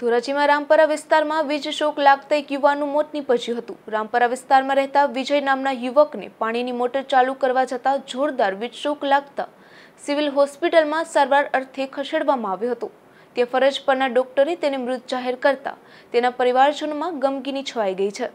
ધોરાજીમાં રામપરા વિસ્તારમાં વીજ શોક લાગતા એક યુવાનનું મોત નીપજ્યું હતું રામપરા વિસ્તારમાં રહેતા વિજય નામના યુવકને પાણીની મોટર ચાલુ કરવા જતાં જોરદાર વીજ શોક લાગતા સિવિલ હોસ્પિટલમાં સારવાર અર્થે ખસેડવામાં આવ્યો હતો તે ફરજ પરના ડોક્ટરે તેને મૃત જાહેર કરતા તેના પરિવારજનોમાં ગમગીની છવાઈ ગઈ છે